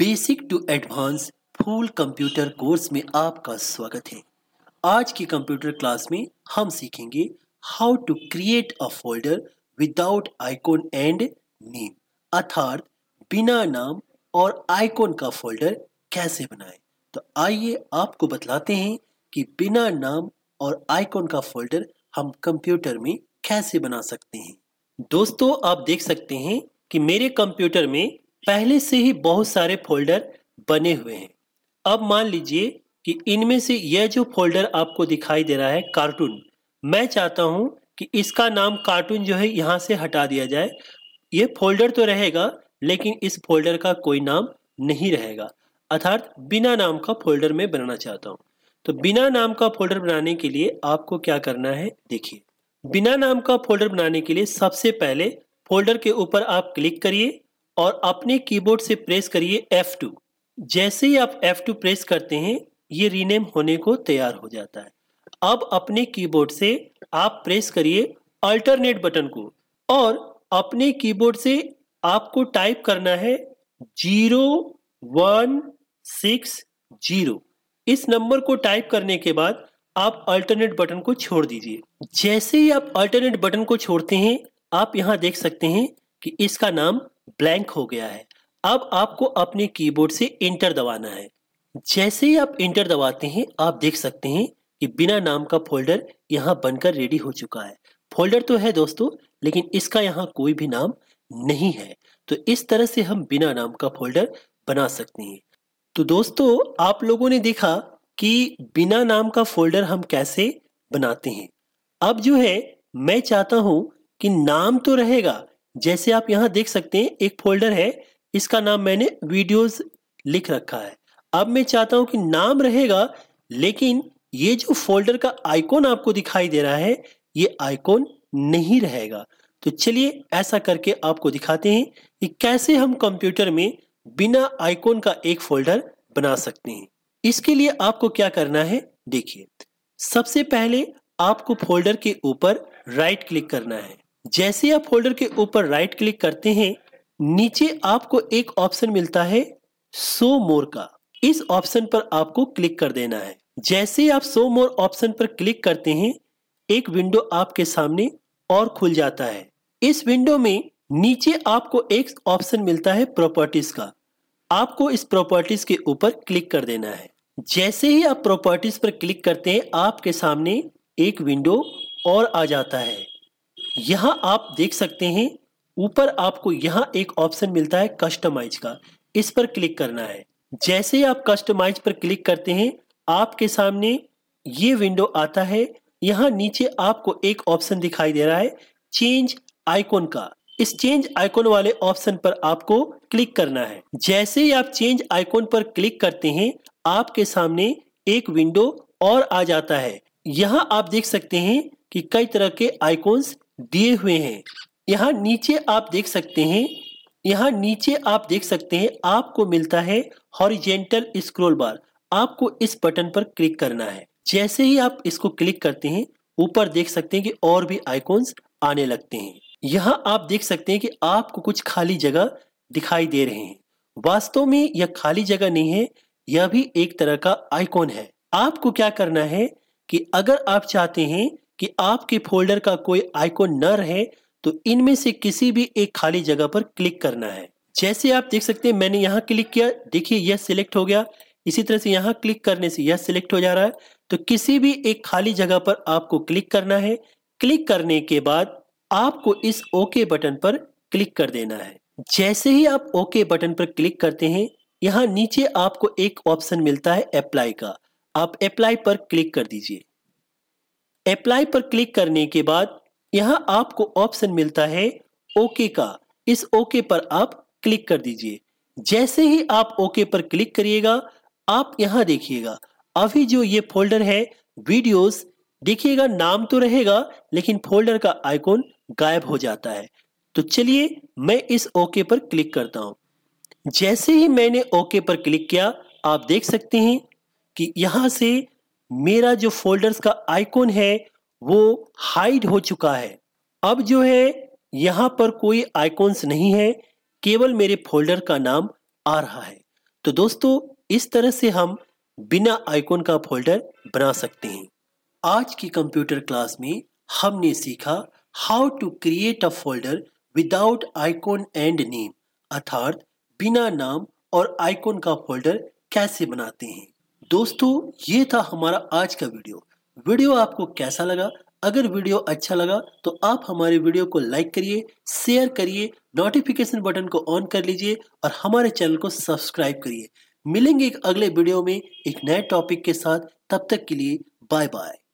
basic to advance full computer course में आपका स्वागत है आज की कंप्यूटर क्लास में हम सीखेंगे how to create a folder without icon and name अर्थात बिना नाम और आइकॉन का फोल्डर कैसे बनाएं तो आइए आपको बतलाते हैं कि बिना नाम और आइकॉन का फोल्डर हम कंप्यूटर में कैसे बना सकते हैं दोस्तों आप देख सकते हैं कि मेरे कंप्यूटर में पहले से ही बहुत सारे फोल्डर बने हुए हैं अब मान लीजिए कि इनमें से यह जो फोल्डर आपको दिखाई दे रहा है कार्टून मैं चाहता हूं कि इसका नाम कार्टून जो है यहाँ से हटा दिया जाए ये फोल्डर तो रहेगा लेकिन इस फोल्डर का कोई नाम नहीं रहेगा अर्थात बिना नाम का फोल्डर में बनाना चाहता हूँ तो बिना नाम का फोल्डर बनाने के लिए आपको क्या करना है देखिए बिना नाम का फोल्डर बनाने के लिए सबसे पहले फोल्डर के ऊपर आप क्लिक करिए और अपने कीबोर्ड से प्रेस करिए F2 जैसे ही आप F2 प्रेस करते हैं ये रीनेम होने को तैयार हो जाता है अब अपने कीबोर्ड से आप प्रेस करिए अल्टरनेट बटन को और अपने कीबोर्ड से आपको टाइप करना है जीरो वन सिक्स जीरो इस नंबर को टाइप करने के बाद आप अल्टरनेट बटन को छोड़ दीजिए जैसे ही आप अल्टरनेट बटन को छोड़ते हैं आप यहाँ देख सकते हैं कि इसका नाम ब्लैंक हो गया है अब आपको अपने कीबोर्ड से इंटर दबाना है जैसे ही आप इंटर दबाते हैं आप देख सकते हैं कि बिना नाम का फोल्डर यहाँ बनकर रेडी हो चुका है फोल्डर तो है दोस्तों लेकिन इसका यहाँ कोई भी नाम नहीं है तो इस तरह से हम बिना नाम का फोल्डर बना सकते हैं तो दोस्तों आप लोगों ने देखा कि बिना नाम का फोल्डर हम कैसे बनाते हैं अब जो है मैं चाहता हूं कि नाम तो रहेगा जैसे आप यहाँ देख सकते हैं एक फोल्डर है इसका नाम मैंने वीडियोस लिख रखा है अब मैं चाहता हूँ कि नाम रहेगा लेकिन ये जो फोल्डर का आइकॉन आपको दिखाई दे रहा है ये आइकॉन नहीं रहेगा तो चलिए ऐसा करके आपको दिखाते हैं कि कैसे हम कंप्यूटर में बिना आइकॉन का एक फोल्डर बना सकते हैं इसके लिए आपको क्या करना है देखिए सबसे पहले आपको फोल्डर के ऊपर राइट क्लिक करना है जैसे आप फोल्डर के ऊपर राइट क्लिक करते हैं नीचे आपको एक ऑप्शन मिलता है सो मोर का इस ऑप्शन पर आपको क्लिक कर देना है जैसे आप सो मोर ऑप्शन पर क्लिक करते हैं एक विंडो आपके सामने और खुल जाता है इस विंडो में नीचे आपको एक ऑप्शन मिलता है प्रॉपर्टीज का आपको इस प्रॉपर्टीज के ऊपर क्लिक कर देना है जैसे ही आप प्रॉपर्टीज पर क्लिक करते हैं आपके सामने एक विंडो और आ जाता है यहां आप देख सकते हैं ऊपर आपको यहां एक ऑप्शन मिलता है कस्टमाइज का इस पर क्लिक करना है जैसे ही आप कस्टमाइज पर क्लिक करते हैं आपके सामने ये विंडो आता है यहाँ नीचे आपको एक ऑप्शन दिखाई दे रहा है चेंज आइकॉन का इस चेंज आइकॉन वाले ऑप्शन पर आपको क्लिक करना है जैसे ही आप चेंज आइकॉन पर क्लिक करते हैं आपके सामने एक विंडो और आ जाता है यहाँ आप देख सकते हैं कि कई तरह के आइकॉन्स दिए हुए हैं यहाँ नीचे आप देख सकते हैं यहाँ नीचे आप देख सकते हैं आपको मिलता है हॉरिजेंटल स्क्रोल बार आपको इस बटन पर क्लिक करना है जैसे ही आप इसको क्लिक करते हैं ऊपर देख सकते हैं कि और भी आइकॉन्स आने लगते हैं यहाँ आप देख सकते हैं कि आपको कुछ खाली जगह दिखाई दे रहे हैं वास्तव में यह खाली जगह नहीं है यह भी एक तरह का आइकॉन है आपको क्या करना है कि अगर आप चाहते हैं कि आपके फोल्डर का कोई आइकॉन न रहे तो इनमें से किसी भी एक खाली जगह पर क्लिक करना है जैसे आप देख सकते हैं मैंने यहाँ क्लिक किया देखिए यह सिलेक्ट हो गया इसी तरह से यहाँ क्लिक करने से यह सिलेक्ट हो जा रहा है तो किसी भी एक खाली जगह पर आपको क्लिक करना है क्लिक करने के बाद आपको इस ओके बटन पर क्लिक कर देना है जैसे ही आप ओके बटन पर क्लिक करते हैं यहाँ नीचे आपको एक ऑप्शन मिलता है अप्लाई का आप अप्लाई पर क्लिक कर दीजिए अप्लाई पर क्लिक करने के बाद यहाँ आपको ऑप्शन मिलता है ओके का इस ओके पर आप क्लिक कर दीजिए जैसे ही आप ओके पर क्लिक करिएगा आप यहाँ देखिएगा अभी जो ये फोल्डर है वीडियोस देखिएगा नाम तो रहेगा लेकिन फोल्डर का आइकॉन गायब हो जाता है तो चलिए मैं इस ओके पर क्लिक करता हूँ जैसे ही मैंने ओके पर क्लिक किया आप देख सकते हैं कि यहाँ से मेरा जो फोल्डर्स का आइकॉन है वो हाइड हो चुका है अब जो है यहाँ पर कोई आइकॉन्स नहीं है केवल मेरे फोल्डर का नाम आ रहा है तो दोस्तों इस तरह से हम बिना आइकॉन का फोल्डर बना सकते हैं आज की कंप्यूटर क्लास में हमने सीखा how to create a folder without icon and name अर्थात बिना नाम और आइकॉन का फोल्डर कैसे बनाते हैं दोस्तों ये था हमारा आज का वीडियो वीडियो आपको कैसा लगा अगर वीडियो अच्छा लगा तो आप हमारे वीडियो को लाइक करिए शेयर करिए नोटिफिकेशन बटन को ऑन कर लीजिए और हमारे चैनल को सब्सक्राइब करिए मिलेंगे एक अगले वीडियो में एक नए टॉपिक के साथ तब तक के लिए बाय बाय